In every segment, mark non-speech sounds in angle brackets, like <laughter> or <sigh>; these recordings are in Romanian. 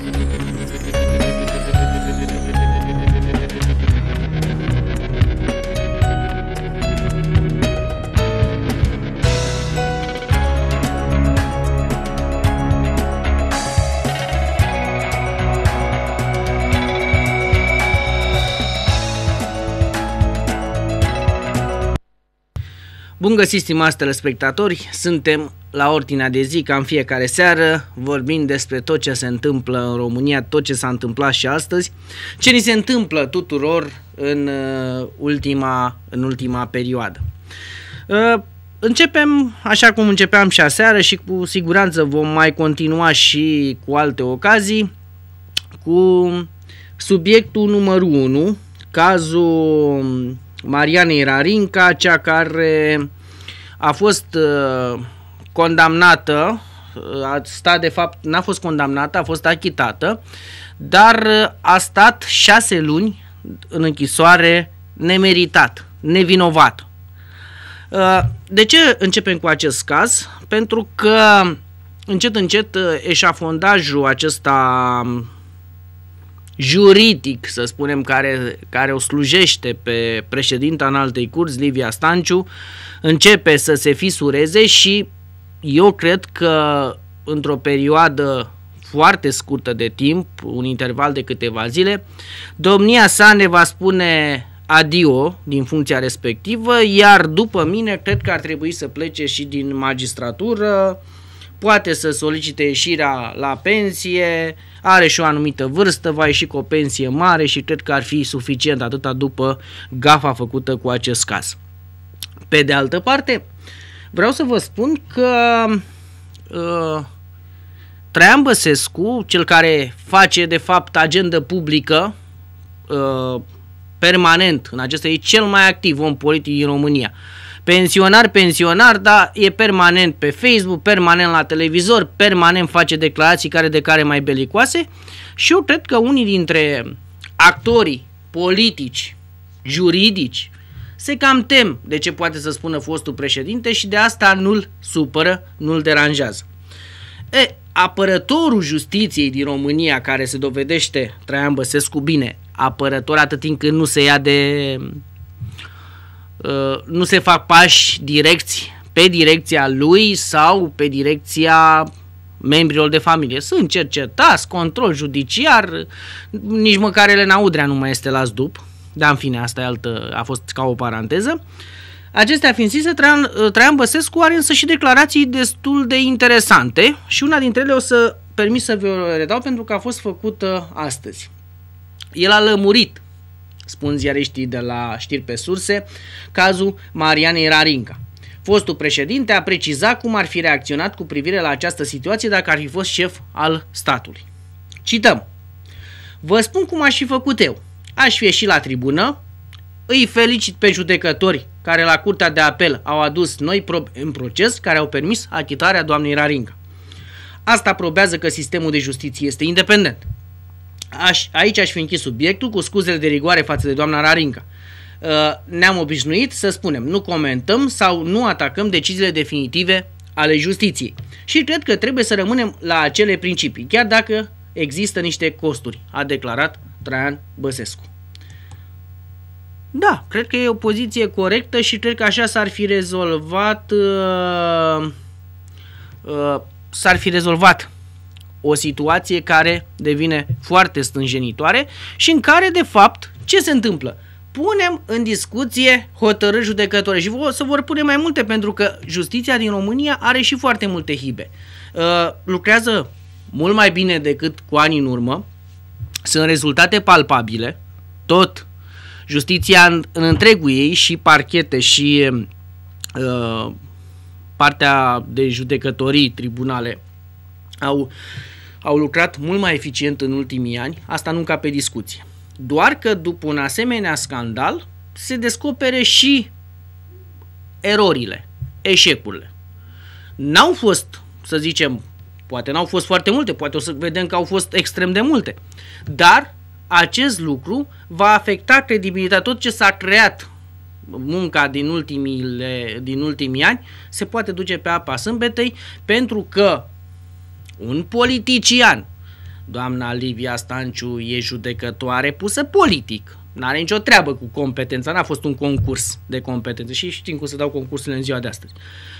Thank you. găsit, stimați telespectatori, suntem la ordinea de zi, ca în fiecare seară, vorbim despre tot ce se întâmplă în România, tot ce s-a întâmplat și astăzi, ce ni se întâmplă tuturor în uh, ultima, în ultima perioadă. Uh, începem așa cum începeam și aseară și cu siguranță vom mai continua și cu alte ocazii cu subiectul numărul 1, cazul Marianei Rarinca, cea care a fost uh, condamnată, uh, a stat de fapt, n-a fost condamnată, a fost achitată, dar uh, a stat șase luni în închisoare nemeritat, nevinovat. De ce începem cu acest caz? Pentru că încet încet eșafondajul acesta juridic, să spunem, care, care o slujește pe președinta în altei curți, Livia Stanciu, începe să se fisureze și eu cred că într-o perioadă foarte scurtă de timp, un interval de câteva zile, domnia sa ne va spune adio din funcția respectivă, iar după mine cred că ar trebui să plece și din magistratură, poate să solicite ieșirea la pensie, are și o anumită vârstă, va ieși cu o pensie mare și cred că ar fi suficient atâta după gafa făcută cu acest caz. Pe de altă parte, vreau să vă spun că uh, Traian Băsescu, cel care face de fapt agendă publică uh, permanent, în acesta e cel mai activ om politic din România, uh, pensionar, pensionar, dar e permanent pe Facebook, permanent la televizor, permanent face declarații care de care mai belicoase și eu cred că unii dintre actorii politici, juridici, se cam tem de ce poate să spună fostul președinte și de asta nu-l supără, nu-l deranjează. E, apărătorul justiției din România, care se dovedește Traian Băsescu bine, apărător atât timp când nu se ia de Uh, nu se fac pași direcți pe direcția lui sau pe direcția membrilor de familie. Sunt cercetați, control judiciar, nici măcar Elena Udrea nu mai este la zdup, dar în fine, asta e altă, a fost ca o paranteză. Acestea fiind zise, Traian, uh, Traian Băsescu are însă și declarații destul de interesante și una dintre ele o să permis să vă redau pentru că a fost făcută astăzi. El a lămurit spun ziariștii de la știri pe surse, cazul Marianei Rarinca. Fostul președinte a precizat cum ar fi reacționat cu privire la această situație dacă ar fi fost șef al statului. Cităm. Vă spun cum aș fi făcut eu. Aș fi ieșit la tribună, îi felicit pe judecători care la Curtea de Apel au adus noi probe în proces care au permis achitarea doamnei Rarinca. Asta probează că sistemul de justiție este independent. Aș, aici aș fi închis subiectul cu scuzele de rigoare față de doamna Rarinca. Uh, ne-am obișnuit să spunem nu comentăm sau nu atacăm deciziile definitive ale justiției. Și cred că trebuie să rămânem la acele principii, chiar dacă există niște costuri, a declarat Traian Băsescu. Da, cred că e o poziție corectă și cred că așa s-ar fi rezolvat uh, uh, s-ar fi rezolvat o situație care devine foarte stânjenitoare și în care, de fapt, ce se întâmplă? Punem în discuție hotărâri judecătoare și o să vor pune mai multe pentru că justiția din România are și foarte multe hibe. Uh, lucrează mult mai bine decât cu ani în urmă, sunt rezultate palpabile, tot justiția în, în întregul ei și parchete și uh, partea de judecătorii, tribunale au au lucrat mult mai eficient în ultimii ani, asta nu ca pe discuție. Doar că după un asemenea scandal se descopere și erorile, eșecurile. N-au fost, să zicem, poate n-au fost foarte multe, poate o să vedem că au fost extrem de multe, dar acest lucru va afecta credibilitatea, tot ce s-a creat munca din, ultimile, din ultimii ani se poate duce pe apa sâmbetei pentru că un politician. Doamna Livia Stanciu e judecătoare pusă politic. N-are nicio treabă cu competența, n-a fost un concurs de competență. și știm cum se dau concursurile în ziua de astăzi.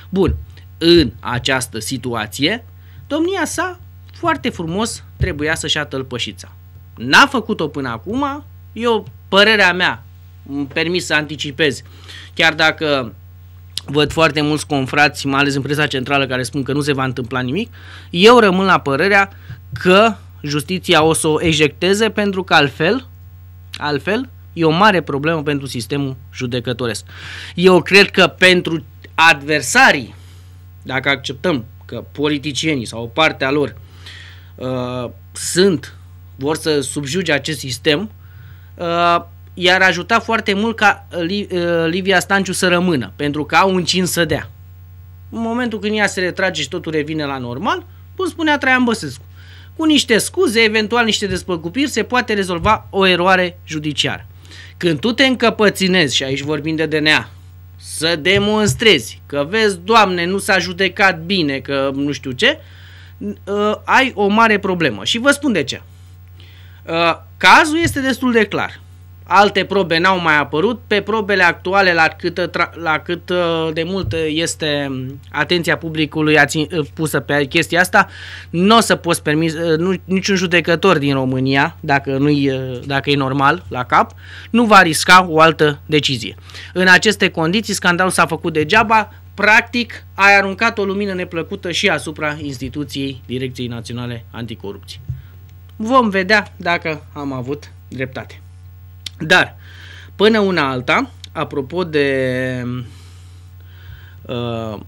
Bun, în această situație, domnia sa foarte frumos trebuia să-și ia N-a făcut-o până acum, eu, părerea mea, îmi permis să anticipez, chiar dacă Văd foarte mulți confrați, mai ales în presa centrală, care spun că nu se va întâmpla nimic. Eu rămân la părerea că justiția o să o ejecteze pentru că altfel, altfel e o mare problemă pentru sistemul judecătoresc. Eu cred că pentru adversarii, dacă acceptăm că politicienii sau o parte a lor uh, sunt, vor să subjuge acest sistem, uh, i-ar ajuta foarte mult ca uh, uh, Livia Stanciu să rămână, pentru că au un cin să dea. În momentul când ea se retrage și totul revine la normal, cum spunea Traian Băsescu, cu niște scuze, eventual niște despăgupiri, se poate rezolva o eroare judiciară. Când tu te încăpăținezi, și aici vorbim de DNA, să demonstrezi că, vezi, Doamne, nu s-a judecat bine, că nu știu ce, uh, ai o mare problemă. Și vă spun de ce. Cazul este destul de clar Alte probe n-au mai apărut. Pe probele actuale, la cât, la cât uh, de mult este um, atenția publicului uh, pusă pe chestia asta, nu o să poți permis, uh, nu, niciun judecător din România, dacă, nu dacă e normal la cap, nu va risca o altă decizie. În aceste condiții, scandalul s-a făcut degeaba, practic ai aruncat o lumină neplăcută și asupra instituției Direcției Naționale Anticorupție. Vom vedea dacă am avut dreptate. Dar, până una alta, apropo de uh,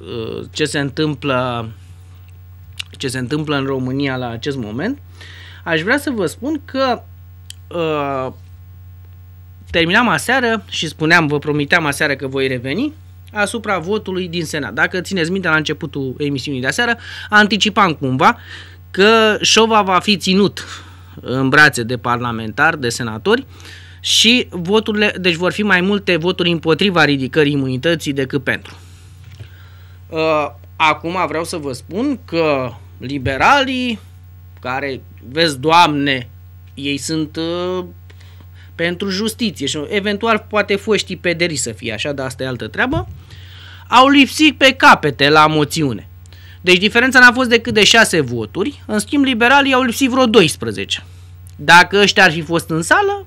uh, ce se întâmplă ce se întâmplă în România la acest moment, aș vrea să vă spun că uh, terminam aseară și spuneam, vă promiteam aseară că voi reveni asupra votului din Senat. Dacă țineți minte la începutul emisiunii de aseară, anticipam cumva că șova va fi ținut în brațe de parlamentari, de senatori și voturile, deci vor fi mai multe voturi împotriva ridicării imunității decât pentru. Uh, acum vreau să vă spun că liberalii, care, vezi, doamne, ei sunt uh, pentru justiție și eventual poate foștii pederi să fie așa, dar asta e altă treabă, au lipsit pe capete la moțiune. Deci diferența n-a fost decât de 6 voturi, în schimb liberalii au lipsit vreo 12. Dacă ăștia ar fi fost în sală,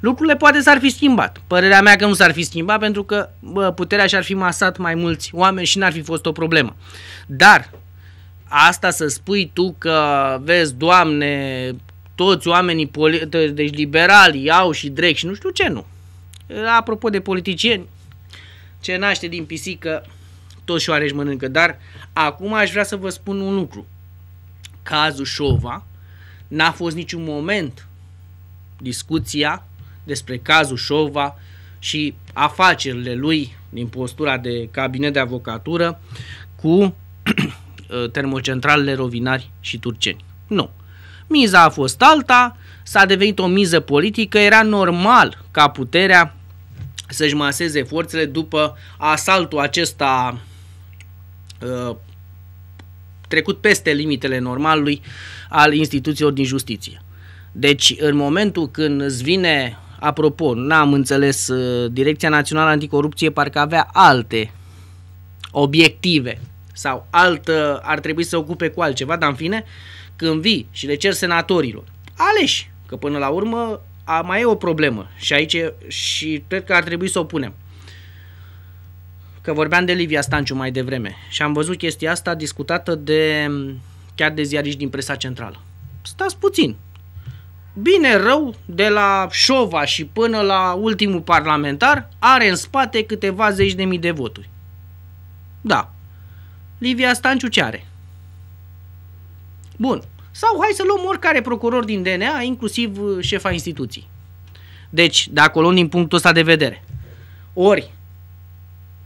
lucrurile poate s-ar fi schimbat. Părerea mea că nu s-ar fi schimbat pentru că bă, puterea și-ar fi masat mai mulți oameni și n-ar fi fost o problemă. Dar asta să spui tu că, vezi, doamne, toți oamenii, deci liberali, au și drec și nu știu ce nu. Apropo de politicieni, ce naște din pisică toți șoareci mănâncă, dar acum aș vrea să vă spun un lucru. Cazul Șova n-a fost niciun moment discuția despre cazul Șova și afacerile lui din postura de cabinet de avocatură cu <clears throat> uh, termocentralele rovinari și turceni. Nu. Miza a fost alta, s-a devenit o miză politică, era normal ca puterea să-și maseze forțele după asaltul acesta Uh, trecut peste limitele normalului al instituțiilor din justiție. Deci, în momentul când îți vine, apropo, n-am înțeles, uh, Direcția Națională Anticorupție parcă avea alte obiective sau altă, ar trebui să ocupe cu altceva, dar în fine, când vii și le cer senatorilor, aleși, că până la urmă a, mai e o problemă și aici și cred că ar trebui să o punem că vorbeam de Livia Stanciu mai devreme și am văzut chestia asta discutată de mm, chiar de ziariști din presa centrală. Stați puțin. Bine, rău, de la Șova și până la ultimul parlamentar, are în spate câteva zeci de mii de voturi. Da. Livia Stanciu ce are? Bun. Sau hai să luăm oricare procuror din DNA, inclusiv uh, șefa instituției. Deci, de acolo din punctul ăsta de vedere. Ori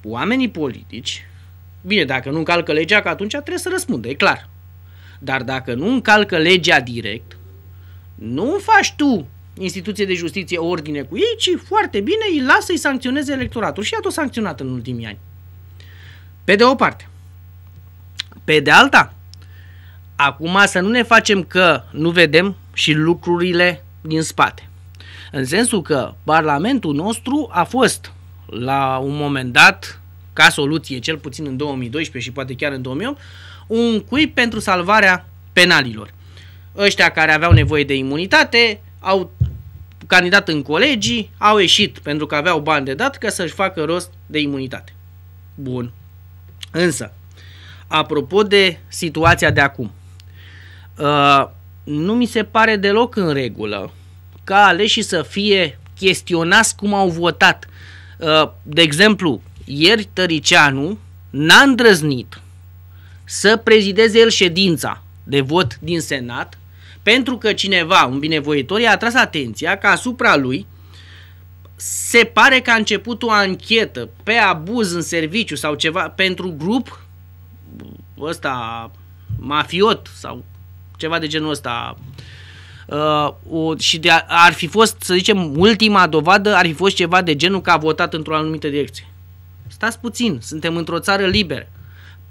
oamenii politici, bine, dacă nu încalcă legea, că atunci trebuie să răspundă, e clar. Dar dacă nu încalcă legea direct, nu faci tu instituție de justiție ordine cu ei, ci foarte bine îi lasă să-i sancționeze electoratul și a tot sancționat în ultimii ani. Pe de o parte. Pe de alta, acum să nu ne facem că nu vedem și lucrurile din spate. În sensul că Parlamentul nostru a fost la un moment dat, ca soluție, cel puțin în 2012 și poate chiar în 2008, un cui pentru salvarea penalilor. Ăștia care aveau nevoie de imunitate au candidat în colegii, au ieșit pentru că aveau bani de dat ca să-și facă rost de imunitate. Bun. Însă, apropo de situația de acum, uh, nu mi se pare deloc în regulă ca aleșii să fie chestionați cum au votat Uh, de exemplu, ieri Tăricianu n-a îndrăznit să prezideze el ședința de vot din Senat pentru că cineva, un binevoitor, i-a atras atenția că asupra lui se pare că a început o anchetă pe abuz în serviciu sau ceva pentru grup ăsta mafiot sau ceva de genul ăsta uh, o, și de, ar fi fost, să zicem, ultima dovadă, ar fi fost ceva de genul că a votat într-o anumită direcție. Stați puțin, suntem într-o țară liberă.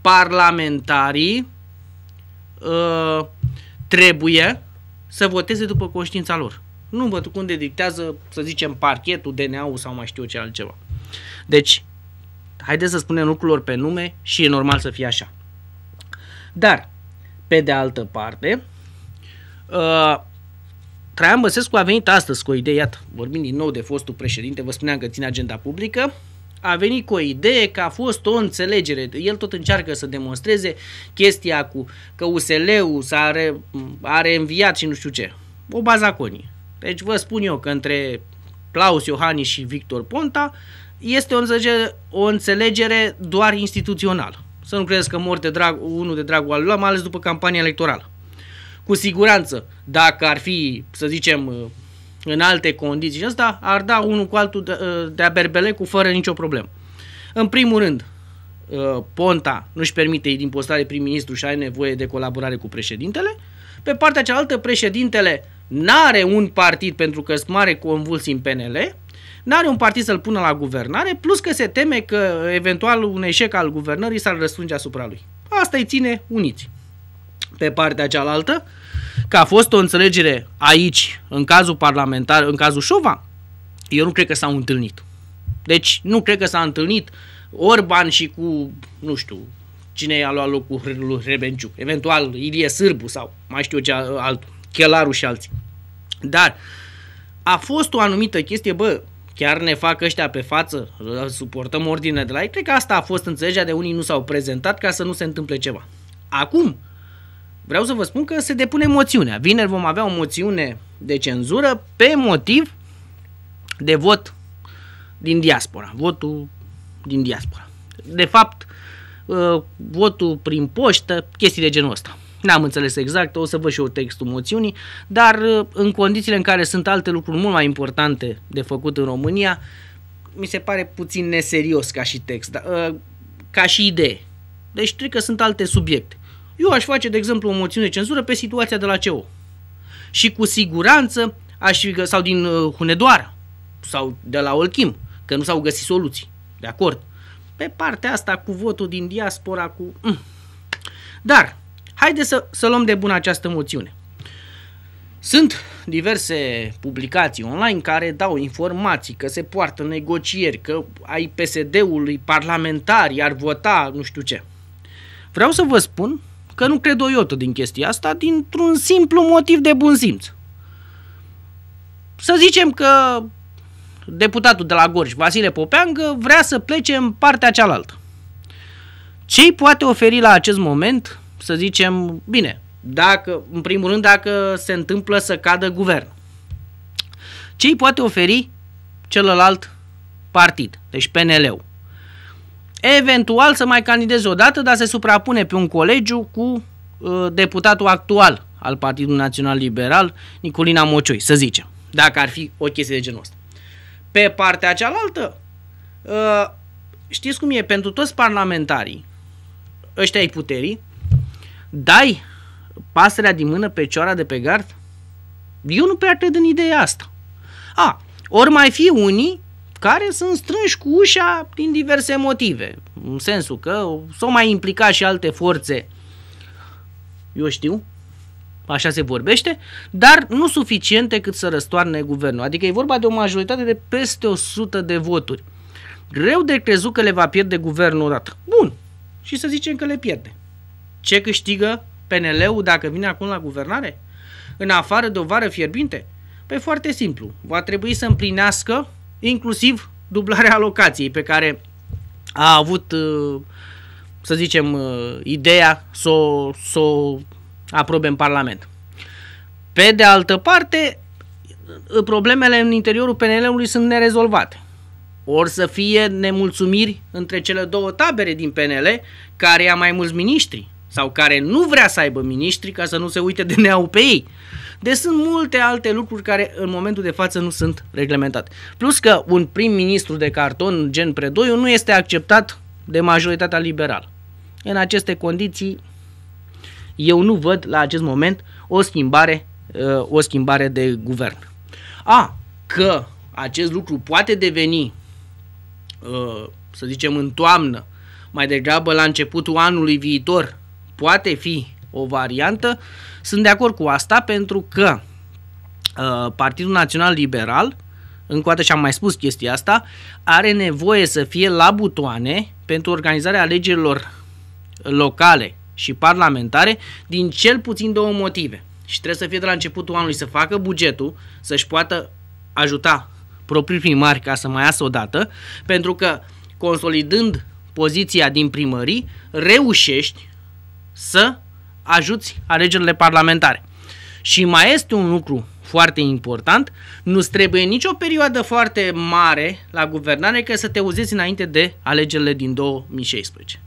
Parlamentarii uh, trebuie să voteze după conștiința lor. Nu văd de dictează, să zicem, parchetul, DNA-ul sau mai știu ce altceva. Deci, haideți să spunem lucrurilor pe nume și e normal să fie așa. Dar, pe de altă parte, uh, Traian Băsescu a venit astăzi cu o idee, iată, vorbim din nou de fostul președinte, vă spuneam că ține agenda publică, a venit cu o idee că a fost o înțelegere. El tot încearcă să demonstreze chestia cu că USL-ul s-a re, a reînviat și nu știu ce. O bazaconie. Deci vă spun eu că între Claus Iohani și Victor Ponta este o înțelegere, o înțelegere doar instituțională. Să nu credeți că mor de drag, unul de dragul al lui, mai ales după campania electorală cu siguranță, dacă ar fi, să zicem, uh, în alte condiții și asta, ar da unul cu altul uh, de-a berbelecu fără nicio problemă. În primul rând, uh, Ponta nu-și permite din postare prim-ministru și are nevoie de colaborare cu președintele. Pe partea cealaltă, președintele n-are un partid pentru că sunt mare convulsii în PNL, n-are un partid să-l pună la guvernare, plus că se teme că eventual un eșec al guvernării s-ar răsfrânge asupra lui. Asta îi ține uniți pe partea cealaltă, că a fost o înțelegere aici, în cazul parlamentar, în cazul Șova, eu nu cred că s-au întâlnit. Deci nu cred că s-a întâlnit Orban și cu, nu știu, cine i-a luat locul lui Rebenciuc, eventual Ilie Sârbu sau mai știu ce altul, Chelaru și alții. Dar a fost o anumită chestie, bă, chiar ne fac ăștia pe față, suportăm ordine de la ei, cred că asta a fost înțelegerea de unii nu s-au prezentat ca să nu se întâmple ceva. Acum, Vreau să vă spun că se depune moțiunea. Vineri vom avea o moțiune de cenzură pe motiv de vot din diaspora. Votul din diaspora. De fapt, uh, votul prin poștă, chestii de genul ăsta. N-am înțeles exact, o să văd și eu textul moțiunii, dar uh, în condițiile în care sunt alte lucruri mult mai importante de făcut în România, mi se pare puțin neserios ca și text, da, uh, ca și idee. Deci cred că sunt alte subiecte. Eu aș face, de exemplu, o moțiune de cenzură pe situația de la CEO. Și cu siguranță aș fi, sau din uh, Hunedoara, sau de la Olchim, că nu s-au găsit soluții. De acord. Pe partea asta cu votul din diaspora, cu... Mm. Dar, haide să, să luăm de bună această moțiune. Sunt diverse publicații online care dau informații că se poartă negocieri, că ai PSD-ului parlamentari ar vota nu știu ce. Vreau să vă spun că nu cred o iotă din chestia asta, dintr-un simplu motiv de bun simț. Să zicem că deputatul de la Gorj, Vasile Popeangă, vrea să plece în partea cealaltă. Ce poate oferi la acest moment, să zicem, bine, dacă, în primul rând, dacă se întâmplă să cadă guvern. Ce poate oferi celălalt partid, deci PNL-ul? eventual să mai candideze odată, dar se suprapune pe un colegiu cu uh, deputatul actual al Partidului Național Liberal, Niculina Mocioi, să zicem, dacă ar fi o chestie de genul ăsta. Pe partea cealaltă, uh, știți cum e, pentru toți parlamentarii, ăștia ai puterii, dai pasărea din mână pe cioara de pe gard? Eu nu prea cred în ideea asta. A, ori mai fi unii care sunt strânși cu ușa din diverse motive, în sensul că s-au mai implicat și alte forțe, eu știu, așa se vorbește, dar nu suficiente cât să răstoarne guvernul. Adică e vorba de o majoritate de peste 100 de voturi. Greu de crezut că le va pierde guvernul odată. Bun. Și să zicem că le pierde. Ce câștigă PNL-ul dacă vine acum la guvernare? În afară de o vară fierbinte? Păi foarte simplu. Va trebui să împlinească inclusiv dublarea alocației pe care a avut, uh, să zicem, uh, ideea să o, să o aprobe în Parlament. Pe de altă parte, uh, problemele în interiorul PNL-ului sunt nerezolvate. Or să fie nemulțumiri între cele două tabere din PNL, care ia mai mulți miniștri sau care nu vrea să aibă miniștri ca să nu se uite de neau pe ei. Uh, deci sunt multe alte lucruri care în momentul de față nu sunt reglementate. Plus că un prim-ministru de carton gen Predoiu nu este acceptat de majoritatea liberală. În aceste condiții, eu nu văd la acest moment o schimbare, uh, o schimbare de guvern. A, că acest lucru poate deveni, uh, să zicem, în toamnă, mai degrabă la începutul anului viitor, poate fi o variantă, sunt de acord cu asta pentru că uh, Partidul Național Liberal, încă o dată și-am mai spus chestia asta, are nevoie să fie la butoane pentru organizarea alegerilor locale și parlamentare din cel puțin două motive. Și trebuie să fie de la începutul anului să facă bugetul, să-și poată ajuta proprii primari ca să mai iasă dată, pentru că consolidând poziția din primării, reușești să ajuți alegerile parlamentare. Și mai este un lucru foarte important, nu trebuie nicio perioadă foarte mare la guvernare ca să te uzezi înainte de alegerile din 2016.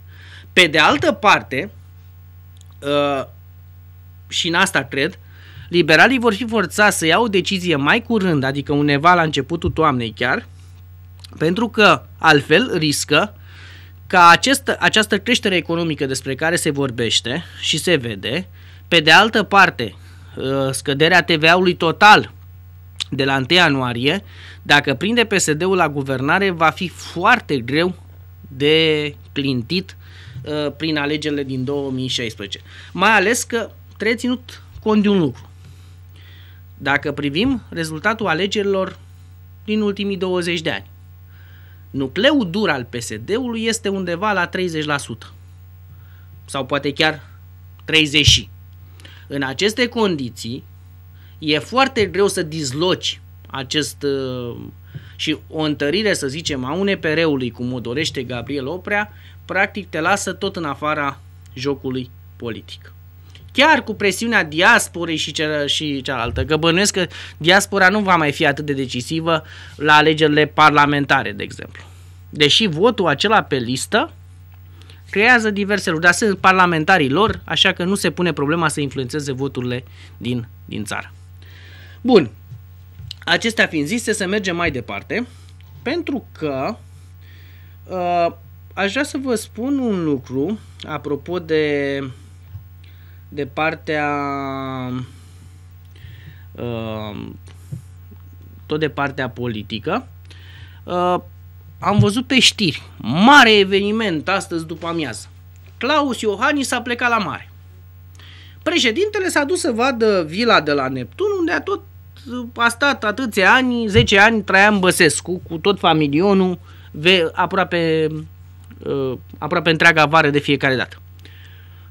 Pe de altă parte, uh, și în asta cred, liberalii vor fi forțați să iau o decizie mai curând, adică undeva la începutul toamnei chiar, pentru că altfel riscă ca această, această creștere economică despre care se vorbește și se vede, pe de altă parte, uh, scăderea TVA-ului total de la 1 ianuarie, dacă prinde PSD-ul la guvernare, va fi foarte greu de clintit uh, prin alegerile din 2016. Mai ales că trebuie ținut cont de un lucru. Dacă privim rezultatul alegerilor din ultimii 20 de ani, Nucleul dur al PSD-ului este undeva la 30% sau poate chiar 30%. În aceste condiții, e foarte greu să dizloci acest uh, și o întărire, să zicem, a unei ului cum o dorește Gabriel Oprea, practic te lasă tot în afara jocului politic chiar cu presiunea diasporei și, cea, și cealaltă, că bănuiesc că diaspora nu va mai fi atât de decisivă la alegerile parlamentare, de exemplu. Deși votul acela pe listă creează diverse lucruri, dar sunt parlamentarii lor, așa că nu se pune problema să influențeze voturile din, din țară. Bun, acestea fiind zise, să mergem mai departe, pentru că uh, aș vrea să vă spun un lucru apropo de de partea uh, tot de partea politică uh, am văzut pe știri mare eveniment astăzi după amiază Claus Iohannis a plecat la mare Președintele s-a dus să vadă vila de la Neptun, unde a tot uh, a stat atâția ani, 10 ani, Traian Băsescu, cu tot familionul, ve- aproape, aproape întreaga vară de fiecare dată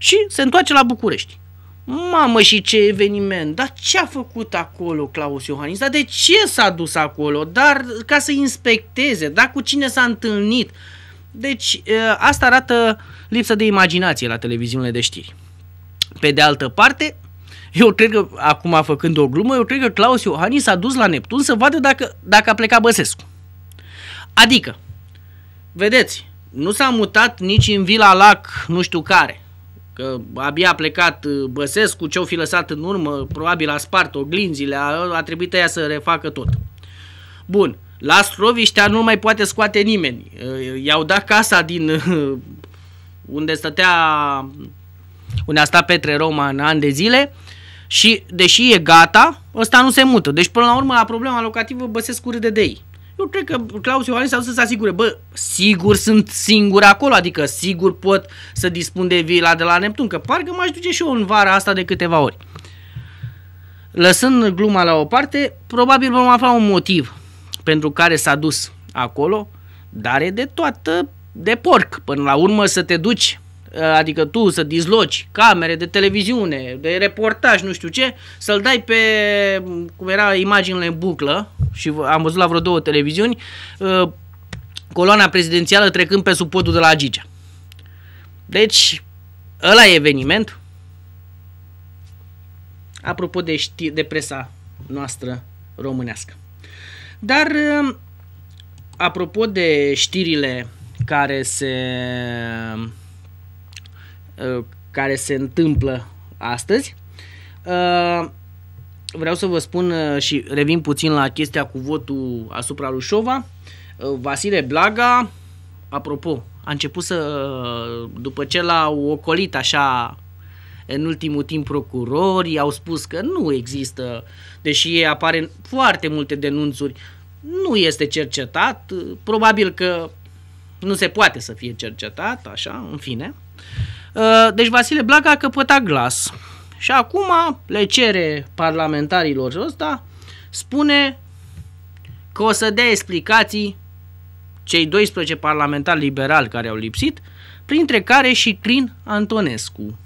și se întoarce la București. Mamă și ce eveniment, dar ce a făcut acolo Claus Iohannis, dar de ce s-a dus acolo, dar ca să inspecteze, dar cu cine s-a întâlnit. Deci asta arată lipsa de imaginație la televiziunile de știri. Pe de altă parte, eu cred că, acum făcând o glumă, eu cred că Claus Iohannis s-a dus la Neptun să vadă dacă, dacă a plecat Băsescu. Adică, vedeți, nu s-a mutat nici în Vila Lac, nu știu care, că abia a plecat uh, Băsescu, ce-o fi lăsat în urmă, probabil a spart oglinzile, a, a trebuit ea să refacă tot. Bun, la Stroviștea nu mai poate scoate nimeni. Uh, i-au dat casa din uh, unde stătea unde a stat Petre Roma în ani de zile și deși e gata, ăsta nu se mută. Deci până la urmă la problema locativă Băsescu râde de ei. Eu cred că Claus Iohannis a să se asigure, bă, sigur sunt singur acolo, adică sigur pot să dispun de vila de la Neptun, că parcă m-aș duce și eu în vara asta de câteva ori. Lăsând gluma la o parte, probabil vom afla un motiv pentru care s-a dus acolo, dar e de toată de porc. Până la urmă să te duci Eh, adică tu să dizloci camere de televiziune, de reportaj, nu știu ce, să-l dai pe, cum era imaginile în buclă, și am văzut la vreo două televiziuni, eh, coloana prezidențială trecând pe sub podul de la Gigea. Deci, ăla e eveniment. Apropo de, ști- de presa noastră românească. Dar, eh, apropo de știrile care se Uh, care se întâmplă astăzi. Uh, vreau să vă spun uh, și revin puțin la chestia cu votul asupra lui Șova. Vasile Blaga, apropo, a început să, după ce l-au ocolit așa în ultimul timp procurorii au spus că nu există, deși apare foarte multe denunțuri, nu este cercetat, probabil că nu se poate să fie cercetat, așa, în fine. Uh, Uh, deci Vasile Blaga a căpătat glas. Și acum le cere parlamentarilor ăsta, spune că o să dea explicații cei 12 parlamentari liberali care au lipsit, printre care și Crin Antonescu.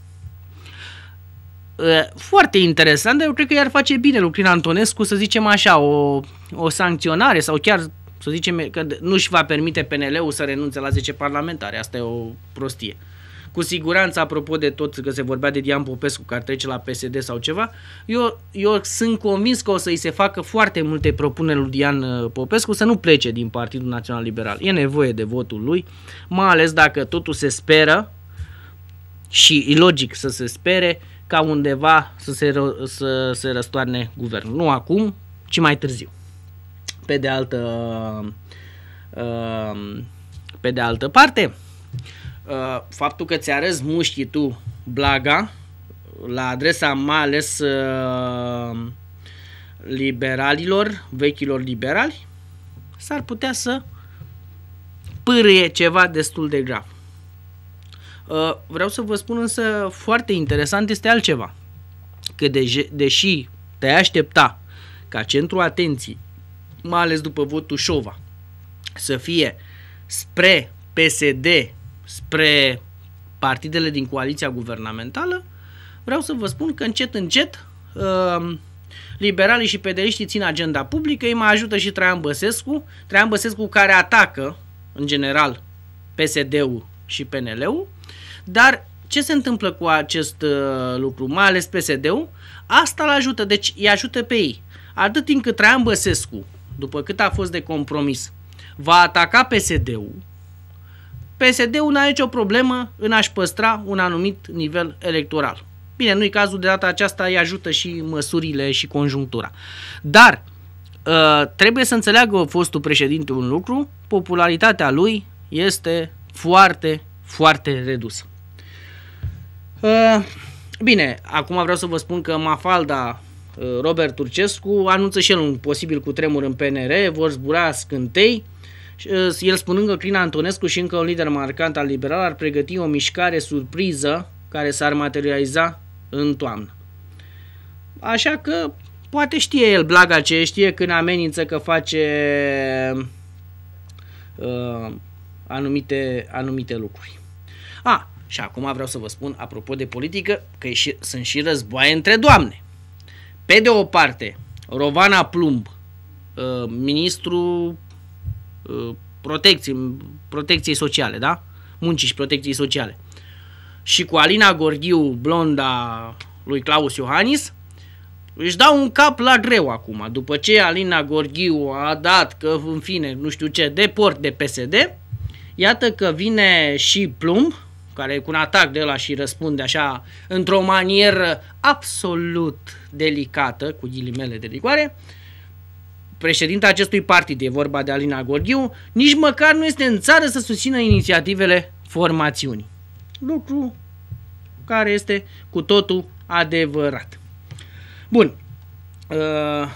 Uh, foarte interesant, dar eu cred că i-ar face bine lui Crin Antonescu, să zicem așa, o, o sancționare sau chiar să zicem că nu-și va permite PNL-ul să renunțe la 10 parlamentare. Asta e o prostie. Uh, cu siguranță, apropo de tot, că se vorbea de Dian Popescu, că ar trece la PSD sau ceva, eu, eu sunt convins că o să-i se facă foarte multe propuneri lui Dian uh, Popescu să nu plece din Partidul Național Liberal. E nevoie de votul lui, mai ales dacă totul se speră și e logic să se spere ca undeva să se, ră, să se răstoarne guvernul. Nu acum, ci mai târziu. Pe de altă, uh, pe de altă parte, Uh, faptul că ți-arăți mușchii tu blaga la adresa mai ales uh, liberalilor, vechilor liberali, s-ar putea să pârâie ceva destul de grav. Uh, vreau să vă spun însă foarte interesant este altceva, că de, deși te aștepta ca centru atenției, mai ales după votul Șova, să fie spre PSD spre partidele din coaliția guvernamentală, vreau să vă spun că încet, încet, uh, liberalii și pedeliștii țin agenda publică, îi mai ajută și Traian Băsescu, Traian Băsescu care atacă, în general, PSD-ul și PNL-ul, dar ce se întâmplă cu acest uh, lucru, mai ales PSD-ul? Asta îl ajută, deci îi ajută pe ei. Atât timp cât Traian Băsescu, după cât a fost de compromis, va ataca PSD-ul, PSD-ul nu are nicio problemă în a-și păstra un anumit nivel electoral. Bine, nu-i cazul de data aceasta, îi ajută și măsurile și conjunctura. Dar ă, trebuie să înțeleagă fostul președinte un lucru, popularitatea lui este foarte, foarte redusă. Ă, bine, acum vreau să vă spun că Mafalda ă, Robert Turcescu anunță și el un posibil cutremur în PNR, vor zbura scântei, Uh, el spunând că Crina Antonescu și încă un lider marcant al liberal ar pregăti o mișcare surpriză care s-ar materializa în toamnă. Așa că poate știe el blaga ce știe când amenință că face uh, anumite, anumite lucruri. A, și acum vreau să vă spun, apropo de politică, că și, sunt și războaie între doamne. Pe de o parte, Rovana Plumb, uh, ministru Uh, protecții, protecției sociale, da? Muncii și protecției sociale. Și cu Alina Gorghiu, blonda lui Claus Iohannis, își dau un cap la greu acum. După ce Alina Gorghiu a dat că, în fine, nu știu ce, deport de PSD, iată că vine și Plumb, care cu un atac de la și răspunde așa într-o manieră absolut delicată, cu ghilimele de rigoare, uh, președinta acestui partid, e vorba de Alina Gorghiu, nici măcar nu este în țară să susțină inițiativele formațiunii. Lucru care este cu totul adevărat. Bun. Uh,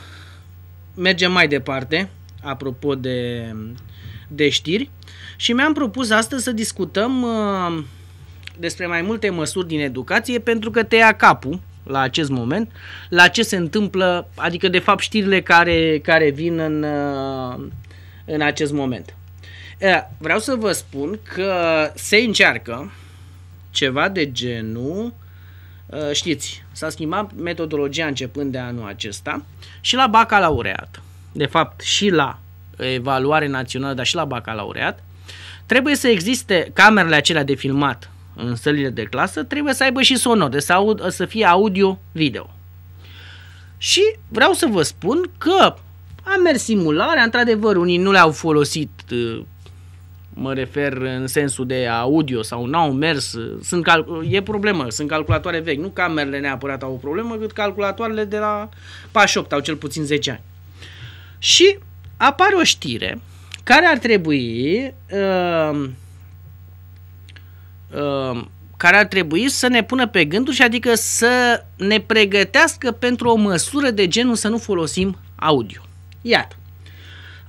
mergem mai departe, apropo de, de știri, și mi-am propus astăzi să discutăm uh, despre mai multe măsuri din educație, pentru că te ia capul la acest moment, la ce se întâmplă, adică de fapt știrile care, care vin în, uh, în acest moment. Vreau să vă spun că se încearcă ceva de genul, uh, știți, s-a schimbat metodologia începând de anul acesta și la bacalaureat, de fapt și la evaluare națională, dar și la bacalaureat, trebuie să existe camerele acelea de filmat în sălile de clasă trebuie să aibă și sonor, de să, aud, să fie audio-video. Și vreau să vă spun că am mers simularea, într-adevăr unii nu le-au folosit, uh, mă refer în sensul de audio sau n-au mers, uh, sunt cal- uh, e problemă, sunt calculatoare vechi, nu camerele neapărat au o problemă, cât calculatoarele de la pas 8 au cel puțin 10 ani. Și apare o știre care ar trebui uh, Um, care ar trebui să ne pună pe gânduri și adică să ne pregătească pentru o măsură de genul să nu folosim audio. Iată.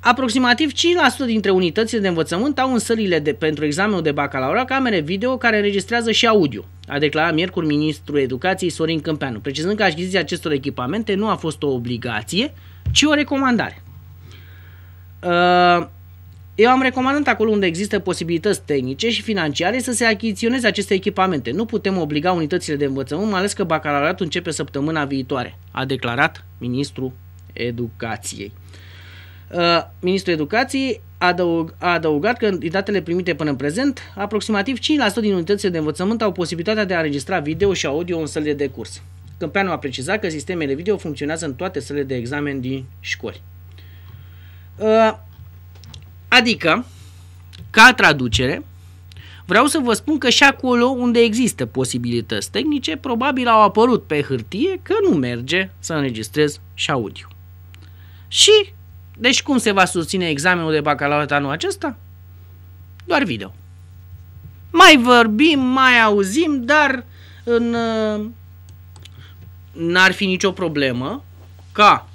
Aproximativ 5% dintre unitățile de învățământ au în sălile de, pentru examenul de bacalaureat camere video care înregistrează și audio, a declarat miercuri ministrul educației Sorin Câmpeanu, precizând că achiziția acestor echipamente nu a fost o obligație, ci o recomandare. Uh, eu am recomandat acolo unde există posibilități tehnice și financiare să se achiziționeze aceste echipamente. Nu putem obliga unitățile de învățământ, mai ales că bacalaureatul începe săptămâna viitoare, a declarat ministrul educației. Uh, ministrul Educației adăug, a adăugat că în datele primite până în prezent, aproximativ 5% din unitățile de învățământ au posibilitatea de a înregistra video și audio în sălile de curs. Câmpeanu a precizat că sistemele video funcționează în toate sălile de examen din școli. Uh, Adică, ca traducere, vreau să vă spun că și acolo unde există posibilități tehnice, probabil au apărut pe hârtie că nu merge să înregistrez și audio. Și, deci cum se va susține examenul de bacalaureat anul acesta? Doar video. Mai vorbim, mai auzim, dar în, uh, n-ar fi nicio problemă ca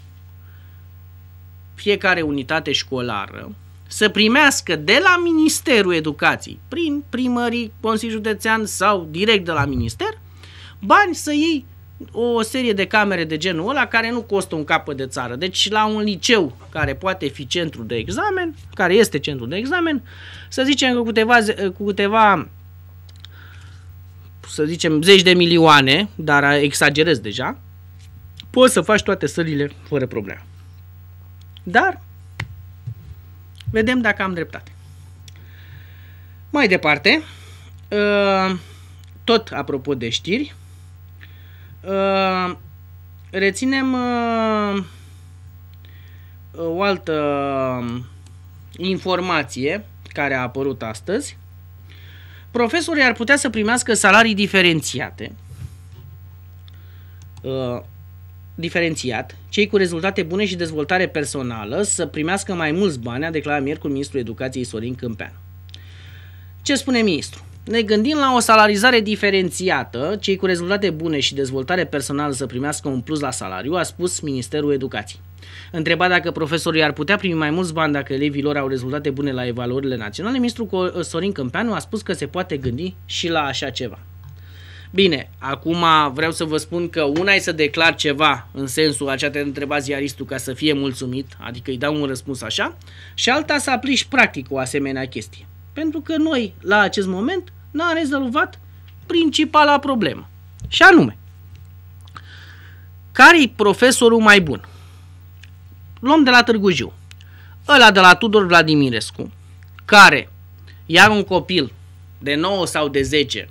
fiecare unitate școlară să primească de la Ministerul Educației, prin primării, Consiliul Județean sau direct de la minister, bani să iei o serie de camere de genul ăla care nu costă un capăt de țară. Deci la un liceu care poate fi centru de examen, care este centru de examen, să zicem că câteva, cu câteva să zicem zeci de milioane, dar exagerez deja, poți să faci toate sările fără probleme. Dar Vedem dacă am dreptate. Mai departe, uh, tot apropo de știri, uh, reținem uh, o altă um, informație care a apărut astăzi. Profesorii ar putea să primească salarii diferențiate diferențiat, cei cu rezultate bune și dezvoltare personală să primească mai mulți bani, a declarat miercuri ministrul educației Sorin Câmpean. Ce spune ministrul? Ne gândim la o salarizare diferențiată, cei cu rezultate bune și dezvoltare personală să primească un plus la salariu, a spus Ministerul Educației. Întrebat dacă profesorii ar putea primi mai mulți bani dacă elevii lor au rezultate bune la evaluările naționale, ministrul Sorin Câmpeanu a spus că se poate gândi și la așa ceva. Bine, acum vreau să vă spun că una e să declar ceva în sensul acea te întreba ziaristul ca să fie mulțumit, adică îi dau un răspuns așa, și alta să aplici practic o asemenea chestie. Pentru că noi, la acest moment, n-am rezolvat principala problemă. Și anume, care e profesorul mai bun? Luăm de la Târgu Jiu. Ăla de la Tudor Vladimirescu, care ia un copil de 9 sau de 10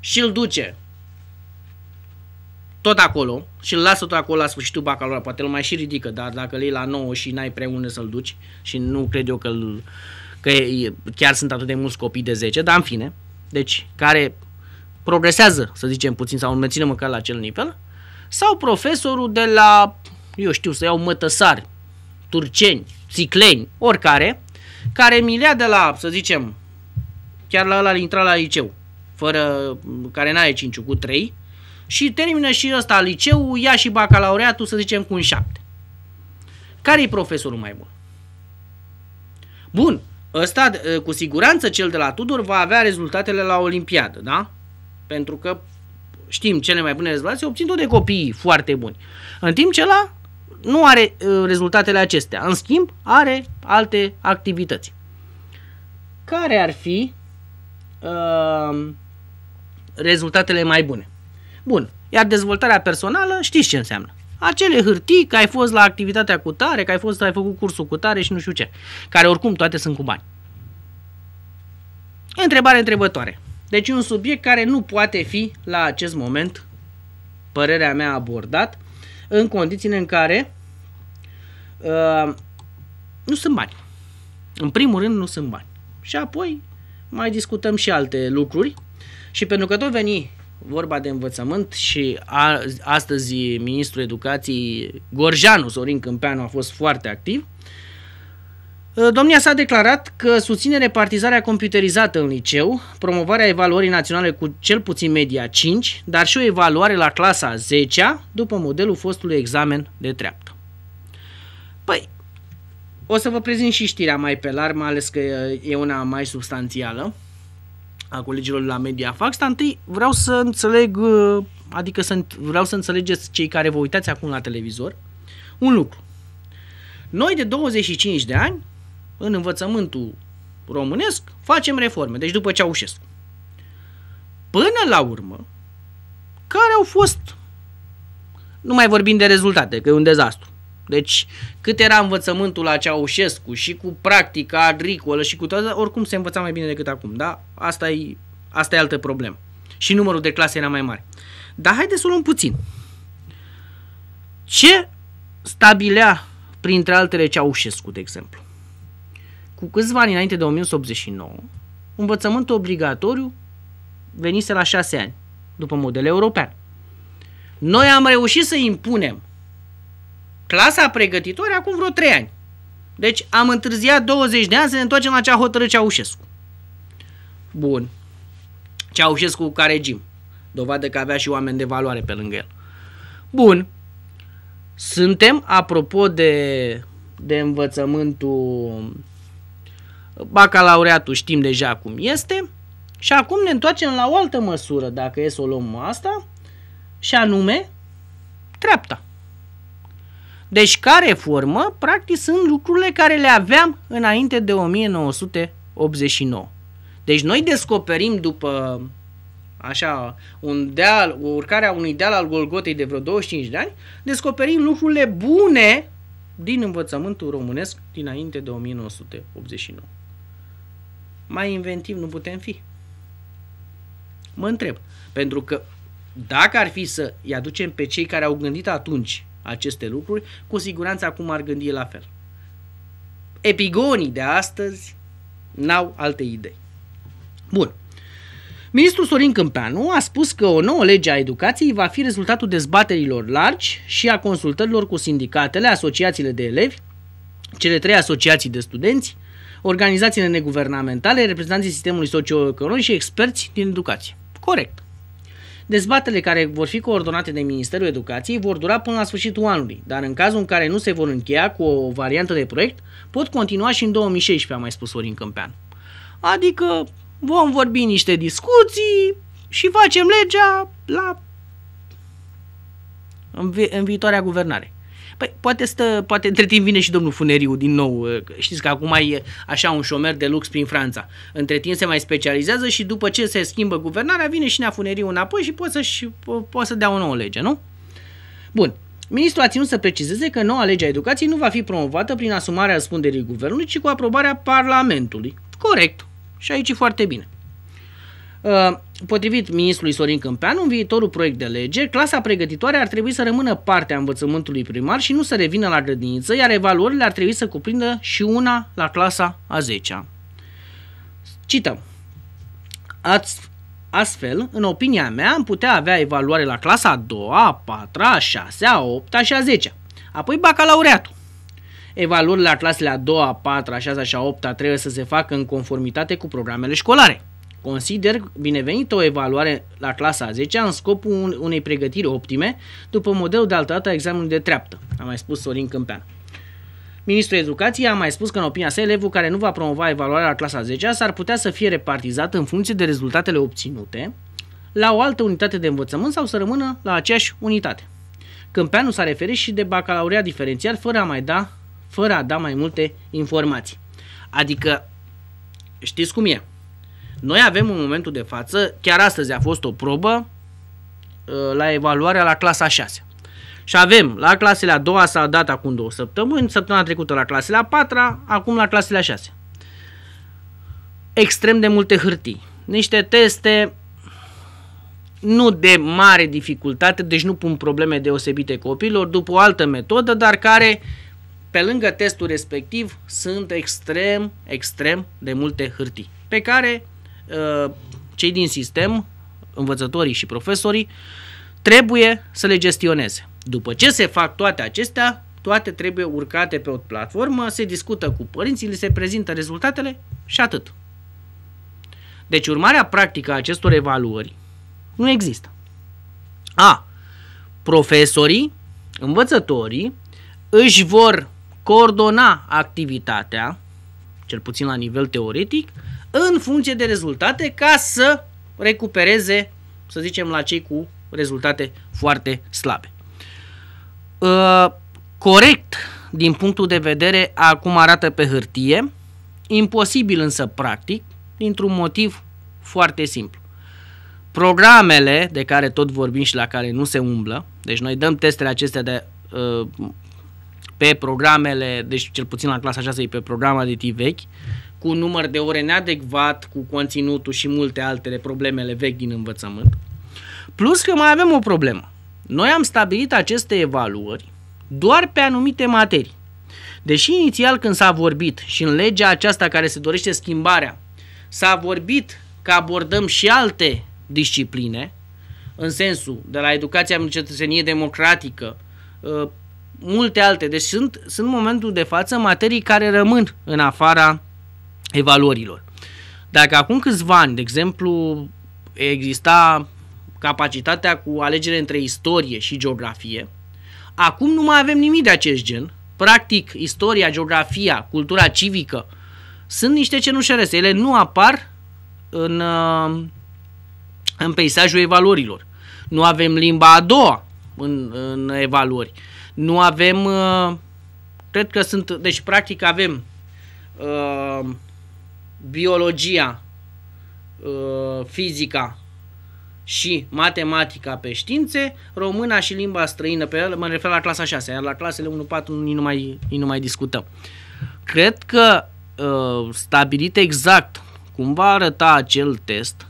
și îl duce tot acolo și îl lasă tot acolo la sfârșitul bacalaureat, poate îl mai și ridică, dar dacă îl iei la 9 și n-ai prea unde să-l duci și nu cred eu că, îl, că e, chiar sunt atât de mulți copii de 10, dar în fine, deci care progresează, să zicem puțin, sau menține măcar la acel nivel, sau profesorul de la, eu știu, să iau mătăsari, turceni, țicleni, oricare, care mi lea de la, să zicem, chiar la ăla intra la liceu, fără, care n-are 5 cu 3, și termină și ăsta liceul, ia și bacalaureatul, să zicem, cu un 7. Care e profesorul mai bun? Bun, ăsta, ă, cu siguranță, cel de la Tudor va avea rezultatele la Olimpiadă, da? Pentru că știm cele mai bune rezultate obțin tot de copii foarte buni. În timp ce la nu are ă, rezultatele acestea. În schimb, are alte activități. Care ar fi uh, rezultatele mai bune? Bun. Iar dezvoltarea personală, știți ce înseamnă. Acele hârtii că ai fost la activitatea cu tare, că ai fost, ai făcut cursul cu tare și nu știu ce, care oricum toate sunt cu bani. Întrebare întrebătoare. Deci un subiect care nu poate fi la acest moment, părerea mea, abordat, în condițiile în care uh, nu sunt bani. În primul rând nu sunt bani. Și apoi mai discutăm și alte lucruri. Și pentru că tot veni vorba de învățământ și a, astăzi ministrul educației Gorjanu Sorin Câmpeanu a fost foarte activ. Uh, domnia s-a declarat că susține repartizarea computerizată în liceu, promovarea evaluării naționale cu cel puțin media 5, dar și o evaluare la clasa 10 după modelul fostului examen de treaptă. Păi, o să vă prezint și știrea mai pe larg, mai ales că e una mai substanțială a colegilor la Mediafax, dar întâi vreau să înțeleg, uh, adică să, vreau să înțelegeți cei care vă uitați acum la televizor, un lucru. Noi de 25 de ani, în învățământul românesc, facem reforme, deci după Ceaușescu. Până la urmă, care au fost, nu mai vorbim de rezultate, că e un dezastru, deci, cât era învățământul la Ceaușescu și cu practica agricolă și cu toate, oricum se învăța mai bine decât acum, da? Asta e, asta e altă problemă. Și numărul de clase era mai mare. Dar haideți să luăm puțin. Ce stabilea, printre altele, Ceaușescu, de exemplu? Cu câțiva ani înainte de 1989, învățământul obligatoriu venise la șase ani, după model european. Noi am reușit să impunem clasa pregătitoare acum vreo 3 ani. Deci am întârziat 20 de ani să ne întoarcem la cea hotărâ Ceaușescu. Bun. Ceaușescu ca regim. Dovadă că avea și oameni de valoare pe lângă el. Bun. Suntem, apropo de, de învățământul bacalaureatul, știm deja cum este. Și acum ne întoarcem la o altă măsură, dacă e să o luăm asta, și anume treapta. Deci care reformă, practic, sunt lucrurile care le aveam înainte de 1989. Deci noi descoperim după așa, un deal, o urcare a unui deal al Golgotei de vreo 25 de ani, descoperim lucrurile bune din învățământul românesc dinainte de 1989. Mai inventiv nu putem fi. Mă întreb, pentru că dacă ar fi să i aducem pe cei care au gândit atunci aceste lucruri, cu siguranță acum ar gândi la fel. Epigonii de astăzi n-au alte idei. Bun. Ministrul Sorin Câmpeanu a spus că o nouă lege a educației va fi rezultatul dezbaterilor largi și a consultărilor cu sindicatele, asociațiile de elevi, cele trei asociații de studenți, organizațiile neguvernamentale, reprezentanții sistemului socioeconomic și experți din educație. Corect. Dezbatele care vor fi coordonate de Ministerul Educației vor dura până la sfârșitul anului, dar în cazul în care nu se vor încheia cu o variantă de proiect, pot continua și în 2016, a mai spus Orin Câmpean. Adică vom vorbi niște discuții și facem legea la... în, vi- în viitoarea guvernare. Păi poate, stă, poate între timp vine și domnul Funeriu din nou. Uh, știți că acum e așa un șomer de lux prin Franța. Între timp se mai specializează și după ce se schimbă guvernarea, vine și Nea Funeriu înapoi și poate, să-și, poate să dea o nouă lege, nu? Bun. Ministrul a ținut să precizeze că noua lege a educației nu va fi promovată prin asumarea răspunderii guvernului, ci cu aprobarea Parlamentului. Corect. Și aici e foarte bine. Uh, potrivit ministrului Sorin Câmpeanu, în viitorul proiect de lege, clasa pregătitoare ar trebui să rămână partea învățământului primar și nu să revină la grădiniță, iar evaluările ar trebui să cuprindă și una la clasa a 10-a. Cităm. Astfel, în opinia mea, am putea avea evaluare la clasa a 2-a, a 4-a, a 6-a, a 8-a și a 10-a, apoi bacalaureatul. Evaluările la clasele a 2-a, a 4-a, a 6-a și a 8-a trebuie să se facă în conformitate cu programele școlare. Consider binevenit o evaluare la clasa a 10 în scopul unei pregătiri optime după modelul de dată a examenului de treaptă, a mai spus Sorin Câmpean. Ministrul Educației a mai spus că, în opinia sa, elevul care nu va promova evaluarea la clasa 10 s-ar putea să fie repartizat în funcție de rezultatele obținute la o altă unitate de învățământ sau să rămână la aceeași unitate. Câmpeanu s-a referit și de bacalaureat diferențial fără a mai da, fără a da mai multe informații. Adică, știți cum e, noi avem în momentul de față, chiar astăzi a fost o probă uh, la evaluarea la clasa 6. Și avem la clasele a doua s-a dat acum două săptămâni, săptămâna trecută la clasele a patra, acum la clasele a șase. Extrem de multe hârtii, niște teste nu de mare dificultate, deci nu pun probleme deosebite copiilor, după o altă metodă, dar care pe lângă testul respectiv sunt extrem, extrem de multe hârtii, pe care Uh, cei din sistem, învățătorii și profesorii, trebuie să le gestioneze. După ce se fac toate acestea, toate trebuie urcate pe o platformă, se discută cu părinții, li se prezintă rezultatele și atât. Deci urmarea practică a acestor evaluări nu există. A. Profesorii, învățătorii, își vor coordona activitatea, cel puțin la nivel teoretic, în funcție de rezultate ca să recupereze, să zicem, la cei cu rezultate foarte slabe. Uh, corect din punctul de vedere a cum arată pe hârtie, imposibil însă practic, dintr-un motiv foarte simplu. Programele de care tot vorbim și la care nu se umblă, deci noi dăm testele acestea de, uh, pe programele, deci cel puțin la clasa 6 e pe de tip vechi, cu un număr de ore neadecvat, cu conținutul și multe altele problemele vechi din învățământ. Plus că mai avem o problemă. Noi am stabilit aceste evaluări doar pe anumite materii. Deși inițial când s-a vorbit și în legea aceasta care se dorește schimbarea, s-a vorbit că abordăm și alte discipline, în sensul de la educația în cetățenie democratică, ă, multe alte. Deci sunt, sunt momentul de față materii care rămân în afara evaluărilor. Dacă acum câțiva ani, de exemplu, exista capacitatea cu alegere între istorie și geografie, acum nu mai avem nimic de acest gen. Practic, istoria, geografia, cultura civică sunt niște cenușărese. Ele nu apar în, uh, în peisajul evaluărilor. Nu avem limba a doua în, în evaluări. Nu avem, uh, cred că sunt, deci practic avem uh, biologia, uh, fizica și matematica pe științe, româna și limba străină pe ele, mă refer la clasa 6, iar la clasele 1-4 nu mai, nu mai discutăm. Cred că uh, stabilit exact cum va arăta acel test,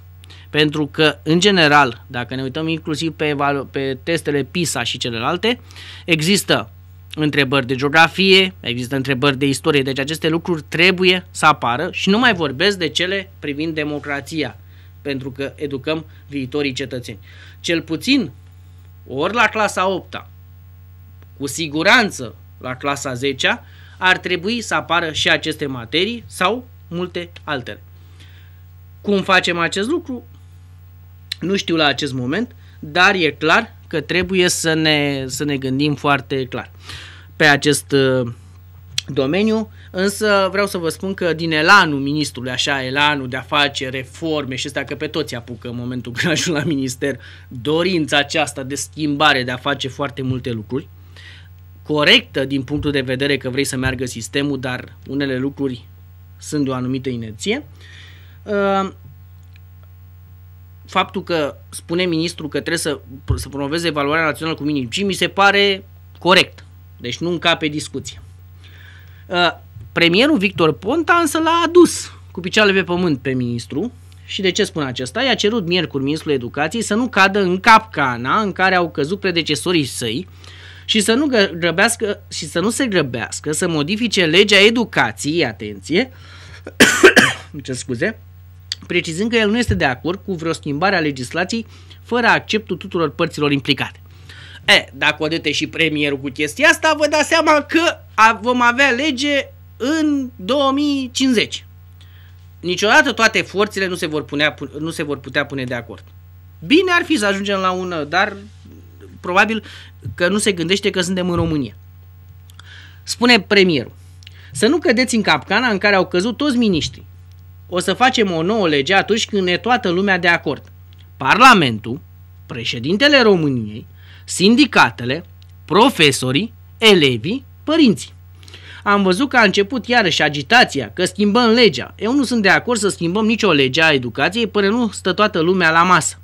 pentru că, în general, dacă ne uităm inclusiv pe, pe testele PISA și celelalte, există întrebări de geografie, există întrebări de istorie, deci aceste lucruri trebuie să apară și nu mai vorbesc de cele privind democrația, pentru că educăm viitorii cetățeni. Cel puțin ori la clasa 8 cu siguranță la clasa 10 ar trebui să apară și aceste materii sau multe altele. Cum facem acest lucru? Nu știu la acest moment, dar e clar că trebuie să ne, să ne gândim foarte clar pe acest uh, domeniu, însă vreau să vă spun că din elanul ministrului, așa, elanul de a face reforme și astea, că pe toți apucă în momentul când ajung la minister, dorința aceasta de schimbare, de a face foarte multe lucruri, corectă din punctul de vedere că vrei să meargă sistemul, dar unele lucruri sunt de o anumită inerție. Uh, faptul că spune ministrul că trebuie să, să promoveze evaluarea națională cu minim 5 mi se pare corect. Deci nu încape discuție. Uh, premierul Victor Ponta însă l-a adus cu picioarele pe pământ pe ministru și de ce spun acesta? I-a cerut miercuri ministrul educației să nu cadă în capcana în care au căzut predecesorii săi și să nu, grăbească, și să nu se grăbească să modifice legea educației, atenție, <coughs> ce scuze, precizând că el nu este de acord cu vreo schimbare a legislației fără acceptul tuturor părților implicate. E, dacă o dăte și premierul cu chestia asta, vă dați seama că vom avea lege în 2050. Niciodată toate forțele nu se vor, punea, nu se vor putea pune de acord. Bine ar fi să ajungem la una, dar probabil că nu se gândește că suntem în România. Spune premierul, să nu cădeți în capcana în care au căzut toți miniștrii o să facem o nouă lege atunci când e toată lumea de acord. Parlamentul, președintele României, sindicatele, profesorii, elevii, părinții. Am văzut că a început iarăși agitația, că schimbăm legea. Eu nu sunt de acord să schimbăm nicio lege a educației până nu stă toată lumea la masă.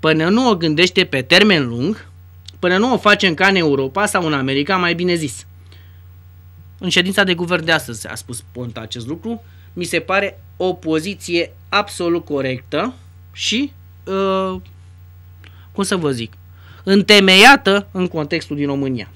Până nu o gândește pe termen lung, până nu o facem ca în Europa sau în America, mai bine zis. În ședința de guvern de astăzi a spus Ponta acest lucru, mi se pare o poziție absolut corectă și, uh, cum să vă zic, întemeiată în contextul din România.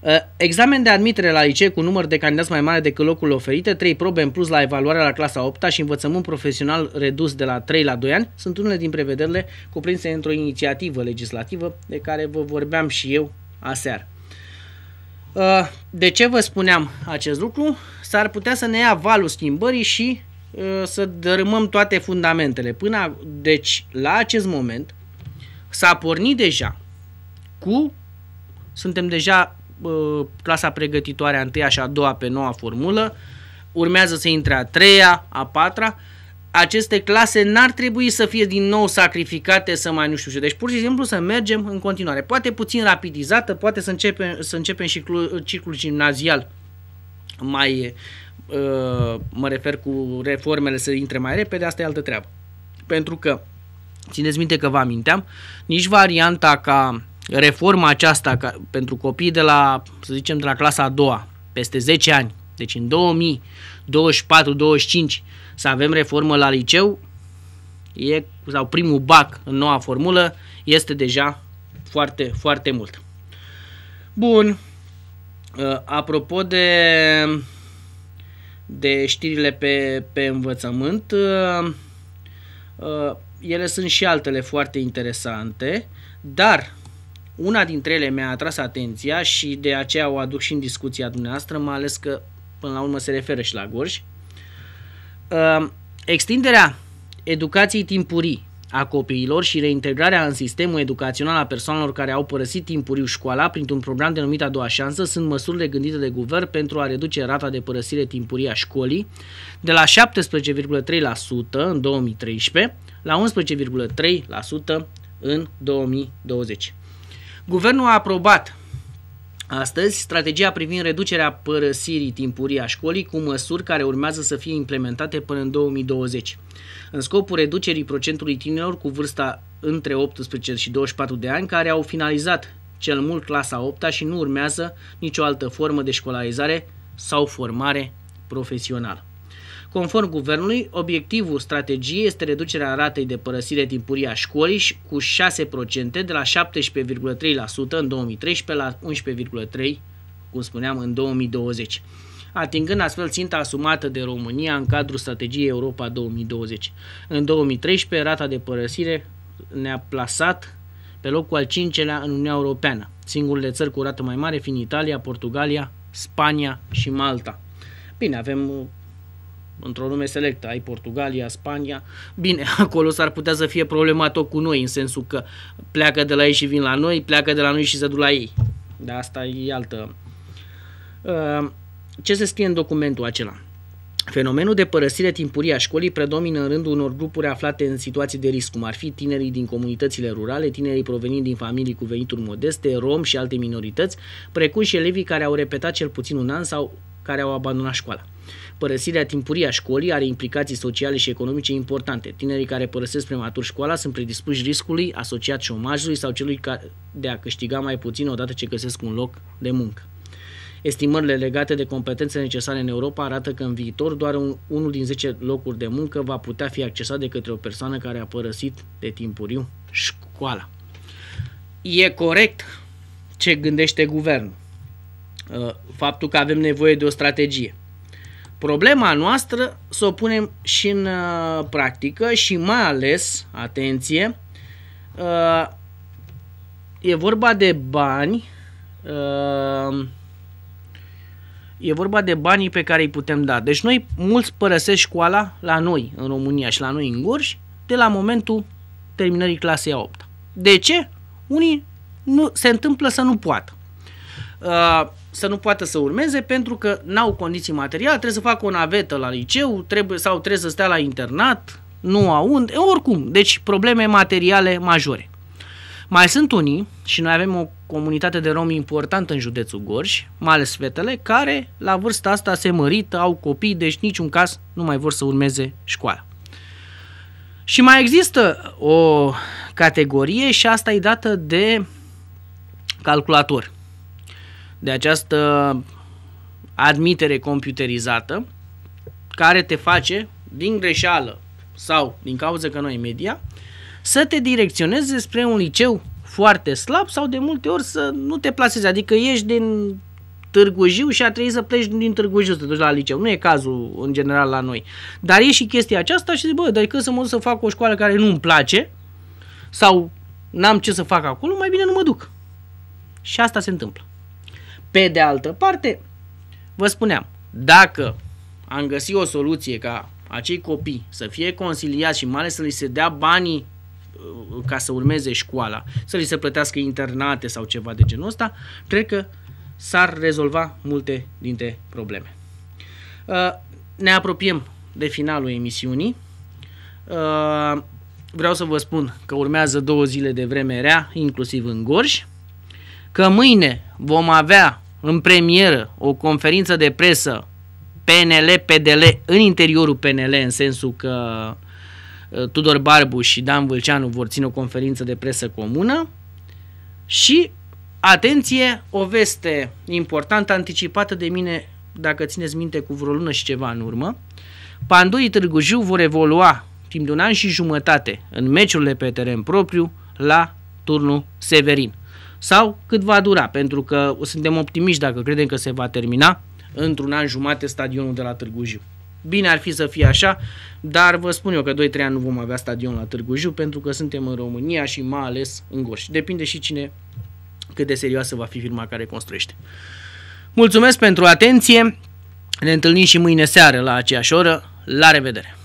Uh, examen de admitere la licee cu număr de candidați mai mare decât locul oferite, 3 probe în plus la evaluarea la clasa 8 și învățământ profesional redus de la 3 la 2 ani sunt unele din prevederile cuprinse într-o inițiativă legislativă de care vă vorbeam și eu aseară. Uh, de ce vă spuneam acest lucru? S-ar putea să ne ia valul schimbării și uh, să dărâmăm toate fundamentele. Până, deci, la acest moment s-a pornit deja cu, suntem deja uh, clasa pregătitoare a întâia și a doua pe noua formulă, urmează să intre a treia, a patra, aceste clase n-ar trebui să fie din nou sacrificate să mai nu știu ce. Deci pur și simplu să mergem în continuare. Poate puțin rapidizată, poate să începem, să începem și ciclul gimnazial mai, uh, mă refer cu reformele să intre mai repede, asta e altă treabă. Pentru că, țineți minte că vă aminteam, nici varianta ca reforma aceasta ca, pentru copii de la, să zicem, de la clasa a doua, peste 10 ani, deci în 2024 2025 să avem reformă la liceu, e, sau primul BAC în noua formulă, este deja foarte, foarte mult. Bun, uh, apropo de, de știrile pe, pe învățământ, uh, uh, ele sunt și altele foarte interesante, dar una dintre ele mi-a atras atenția și de aceea o aduc și în discuția dumneavoastră, mai ales că până la urmă se referă și la Gorj. Ehm, extinderea educației timpurii a copiilor și reintegrarea în sistemul educațional a persoanelor care au părăsit timpuriu școala printr-un program denumit a doua șansă sunt măsurile gândite de guvern pentru a reduce rata de părăsire timpurii a școlii de la 17,3% în 2013 la 11,3% în 2020. Guvernul a aprobat Astăzi, strategia privind reducerea părăsirii timpurii a școlii cu măsuri care urmează să fie implementate până în 2020. În scopul reducerii procentului tinerilor cu vârsta între 18 și 24 de ani care au finalizat cel mult clasa 8 și nu urmează nicio altă formă de școlarizare sau formare profesională. Conform guvernului, obiectivul strategiei este reducerea ratei de părăsire timpurie a școlii cu 6% de la 17,3% în 2013 la 11,3%, cum spuneam, în 2020 atingând astfel ținta asumată de România în cadrul strategiei Europa 2020. În 2013, rata de părăsire ne-a plasat pe locul al cincelea în Uniunea Europeană, singurele țări cu rată mai mare fiind Italia, Portugalia, Spania și Malta. Bine, avem uh, într-o lume selectă, ai Portugalia, Spania, bine, <laughs> acolo s-ar putea să fie problema tot cu noi, în sensul că pleacă de la ei și vin la noi, pleacă de la noi și se duc la ei. Dar asta e altă... Uh, ce se scrie în documentul acela? Fenomenul de părăsire timpurie a școlii predomină în rândul unor grupuri aflate în situații de risc, cum ar fi tinerii din comunitățile rurale, tinerii provenind din familii cu venituri modeste, rom și alte minorități, precum și elevii care au repetat cel puțin un an sau care au abandonat școala. Părăsirea timpurie a școlii are implicații sociale și economice importante. Tinerii care părăsesc prematur școala sunt predispuși riscului asociat șomajului sau celui de a câștiga mai puțin odată ce găsesc un loc de muncă. Estimările legate de competențe necesare în Europa arată că în viitor doar un, unul din 10 locuri de muncă va putea fi accesat de către o persoană care a părăsit de timpuriu școala. E corect ce gândește guvernul. Uh, faptul că avem nevoie de o strategie Problema noastră să o punem și în uh, practică și mai ales, atenție, uh, e vorba de bani, uh, e vorba de banii pe care îi putem da. Deci noi, mulți părăsesc școala la noi în România și la noi în Gorj de la momentul terminării clasei a 8 De ce? Unii nu, se întâmplă să nu poată să nu poată să urmeze pentru că n-au condiții materiale, trebuie să facă o navetă la liceu trebuie, sau trebuie să stea la internat, nu au unde, oricum, deci probleme materiale majore. Mai sunt unii, și noi avem o comunitate de romi importantă în județul Gorj, mai ales fetele, care la vârsta asta se mărită, au copii, deci niciun caz nu mai vor să urmeze școala. Și mai există o categorie și asta e dată de calculator de această admitere computerizată care te face din greșeală sau din cauza că nu ai media să te direcționeze spre un liceu foarte slab sau de multe ori să nu te plasezi, adică ești din Târgu Jiu și a trebuit să pleci din Târgu Jiu să te duci la liceu. Nu e cazul în general la noi. Dar e și chestia aceasta și zic, bă, dar când să mă duc să fac o școală care nu-mi place sau n-am ce să fac acolo, mai bine nu mă duc. Și asta se întâmplă. Pe de altă parte, vă spuneam, dacă am găsit o soluție ca acei copii să fie conciliați și mai ales să li se dea banii uh, ca să urmeze școala, să li se plătească internate sau ceva de genul ăsta, cred că s-ar rezolva multe dintre probleme. Uh, ne apropiem de finalul emisiunii. Uh, vreau să vă spun că urmează două zile de vreme rea, inclusiv în Gorj, că mâine vom avea în premieră o conferință de presă PNL-PDL în interiorul PNL, în sensul că ă, Tudor Barbu și Dan Vâlceanu vor ține o conferință de presă comună și, atenție, o veste importantă anticipată de mine, dacă țineți minte, cu vreo lună și ceva în urmă. Pandurii Târgu Jiu vor evolua timp de un an și jumătate în meciurile pe teren propriu la turnul Severin sau cât va dura, pentru că suntem optimiști dacă credem că se va termina într-un an jumate stadionul de la Târgu Jiu. Bine ar fi să fie așa, dar vă spun eu că 2-3 ani nu vom avea stadion la Târgu Jiu pentru că suntem în România și mai ales în Gorj. Depinde și cine cât de serioasă va fi firma care construiește. Mulțumesc pentru atenție, ne întâlnim și mâine seară la aceeași oră, la revedere!